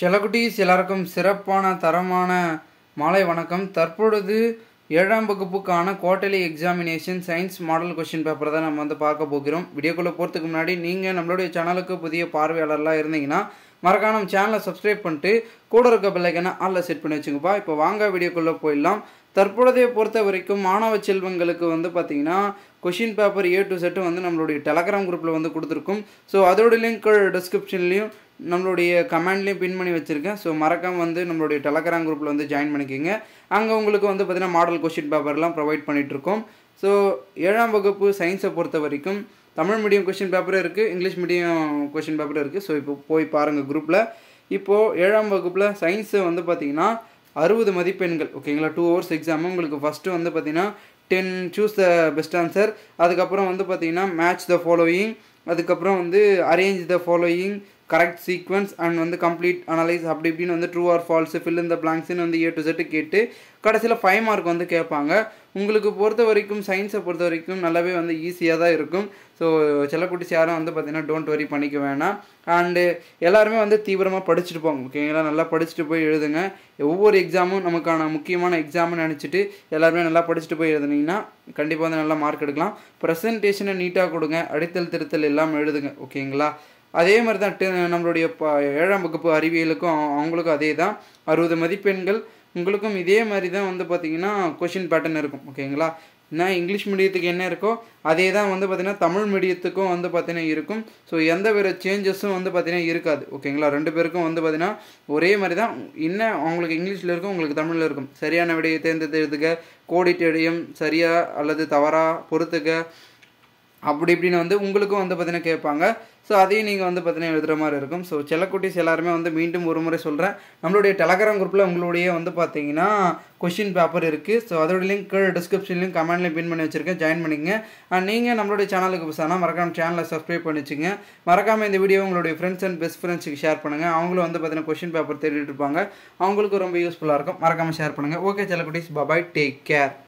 செலகுட்டீஸ் எல்லாருக்கும் சிறப்பான தரமான மாலை வணக்கம் தற்பொழுது ஏழாம் வகுப்புக்கான quarterly examination science model question paper தான் நம்ம வந்து பார்க்க போகிறோம் வீடியோக்குள்ளே போகிறதுக்கு முன்னாடி நீங்கள் நம்மளுடைய சேனலுக்கு புதிய பார்வையாளர்லாம் இருந்தீங்கன்னா மறக்காம நம்ம சேனலை சப்ஸ்கிரைப் பண்ணிட்டு கூட இருக்க பிள்ளைக்கான ஆளில் செட் பண்ணி வச்சுங்கப்பா இப்போ வாங்க வீடியோக்குள்ளே போயிடலாம் தற்பொழுதைய பொறுத்த வரைக்கும் மாணவ செல்வங்களுக்கு வந்து பார்த்திங்கன்னா question paper A to set வந்து நம்மளுடைய டெலகிராம் குரூப்பில் வந்து கொடுத்துருக்கும் ஸோ அதோடய லிங்க் டிஸ்கிரிப்ஷன்லேயும் நம்மளுடைய கமெண்ட்லேயும் பின் பண்ணி வச்சுருக்கேன் ஸோ மறக்காமல் வந்து நம்மளுடைய டெலகிராம் குரூப்பில் வந்து ஜாயின் பண்ணிக்கோங்க அங்கே உங்களுக்கு வந்து பார்த்திங்கன்னா மாடல் கொஷின் பேப்பர்லாம் ப்ரொவைட் பண்ணிகிட்ருக்கோம் ஸோ ஏழாம் வகுப்பு சயின்ஸை பொறுத்த வரைக்கும் தமிழ் மீடியம் கொஷின் பேப்பரும் இருக்குது இங்கிலீஷ் மீடியம் கொஷின் பேப்பரும் இருக்குது ஸோ இப்போ போய் பாருங்கள் குரூப்பில் இப்போது ஏழாம் வகுப்பில் சயின்ஸை வந்து பார்த்திங்கன்னா அறுபது மதிப்பெண்கள் ஓகேங்களா டூ ஹவர்ஸ் எக்ஸாமு உங்களுக்கு ஃபஸ்ட்டு வந்து பார்த்திங்கன்னா ten choose the best answer அதுக்கப்புறம் வந்து பார்த்திங்கன்னா மேட்ச் த ஃபாலோயிங் அதுக்கப்புறம் வந்து arrange the following correct sequence and வந்து கம்ப்ளீட் அனலைஸ் அப்படி இப்படின்னு வந்து ட்ரூ ஆர் ஃபால்ஸு ஃபில் இந்த பிளாங்க்ஸ்னு வந்து ஏ டு செட்டு கேட்டு கடைசியில் ஃபைவ் மார்க் வந்து கேட்பாங்க உங்களுக்கு பொறுத்த வரைக்கும் சயின்ஸை பொறுத்த வரைக்கும் நல்லாவே வந்து ஈஸியாக தான் இருக்கும் ஸோ செல்லக்குட்டிஸ் யாரும் வந்து பார்த்திங்கன்னா டோன்ட் வரி பண்ணிக்க வேணாம் அண்டு எல்லாருமே வந்து தீவிரமாக படிச்சுட்டு போங்க ஓகேங்களா நல்லா படிச்சுட்டு போய் எழுதுங்க ஒவ்வொரு எக்ஸாமும் நமக்கான முக்கியமான எக்ஸாம்னு நினச்சிட்டு எல்லாருமே நல்லா படிச்சுட்டு போய் எழுதுனீங்கன்னா கண்டிப்பாக வந்து நல்லா மார்க் எடுக்கலாம் ப்ரெசன்டேஷனை நீட்டாக கொடுங்க அடித்தல் திருத்தல் எல்லாம் எழுதுங்க ஓகேங்களா அதே மாதிரி தான் நம்மளுடைய ப ஏழாம் வகுப்பு அறிவியலுக்கும் அவங்களுக்கும் அதே தான் அறுபது மதிப்பெண்கள் உங்களுக்கும் இதே மாதிரி தான் வந்து பார்த்திங்கன்னா கொஷின் பேட்டர்ன் இருக்கும் ஓகேங்களா என்ன இங்கிலீஷ் மீடியத்துக்கு என்ன இருக்கோ அதே தான் வந்து பார்த்திங்கன்னா தமிழ் மீடியத்துக்கும் வந்து பார்த்திங்கன்னா இருக்கும் ஸோ எந்த வேறு சேஞ்சஸும் வந்து பார்த்திங்கன்னா இருக்காது ஓகேங்களா ரெண்டு பேருக்கும் வந்து பார்த்திங்கன்னா ஒரே மாதிரி தான் என்ன அவங்களுக்கு இங்கிலீஷில் இருக்கும் உங்களுக்கு தமிழில் இருக்கும் சரியான விடையை தேர்ந்தெடுத்துக்க கோடிட்டு சரியாக அல்லது தவறாக பொறுத்துக்க அப்படி இப்படின்னு வந்து உங்களுக்கும் வந்து பார்த்திங்கன்னா கேட்பாங்க ஸோ அதையும் நீங்கள் வந்து பார்த்தீங்கன்னா எழுதுகிற மாதிரி இருக்கும் ஸோ செல்லக்குட்டிஸ் எல்லாருமே வந்து மீண்டும் ஒரு முறை சொல்கிறேன் நம்மளுடைய டெலகிராம் குரூப்பில் உங்களுடைய வந்து பார்த்தீங்கன்னா கொஷின் பேப்பர் இருக்குது ஸோ அதோட லிங்க் டிஸ்கிரிப்ஷன்லையும் கமெண்ட்லையும் பின் பண்ணி வச்சுருக்கேன் ஜாயின் பண்ணிங்க அண்ட் நீங்கள் நம்மளுடைய சேனலுக்கு புதுசானா மறக்காமல் சேனலை சப்ஸ்கிரைப் பண்ணி வச்சுங்க மறக்காமல் இந்த வீடியோ உங்களுடைய ஃப்ரெண்ட்ஸ் அண்ட் பெஸ்ட் ஃப்ரெண்ட்ஸுக்கு ஷேர் பண்ணுங்கள் அவங்களும் வந்து பார்த்தீங்கன்னா கொஷின் பேப்பர் தேடிட்டு இருப்பாங்க அவங்களுக்கு ரொம்ப யூஸ்ஃபுல்லாக இருக்கும் மறக்காமல் ஷேர் பண்ணுங்கள் ஓகே செல்லக்குட்டிஸ் பபாய் டேக் கேர்